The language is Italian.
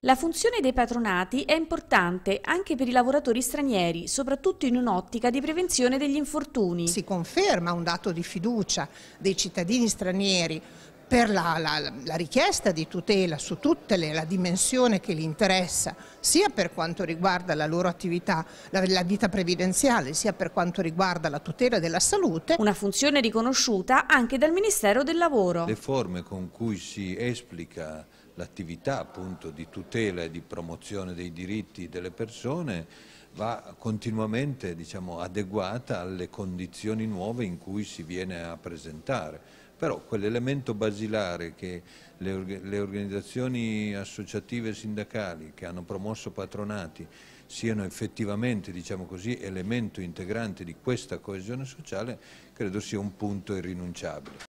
La funzione dei patronati è importante anche per i lavoratori stranieri, soprattutto in un'ottica di prevenzione degli infortuni. Si conferma un dato di fiducia dei cittadini stranieri per la, la, la, richiesta di tutela su tutta la dimensione che li interessa, sia per quanto riguarda la loro attività, la, la vita previdenziale, sia per quanto riguarda la tutela della salute. Una funzione riconosciuta anche dal Ministero del Lavoro. Le forme con cui si esplica l'attività appunto di tutela e di promozione dei diritti delle persone va continuamente diciamo, adeguata alle condizioni nuove in cui si viene a presentare. Però quell'elemento basilare che le, le organizzazioni associative e sindacali che hanno promosso patronati siano effettivamente diciamo così, elemento integrante di questa coesione sociale credo sia un punto irrinunciabile.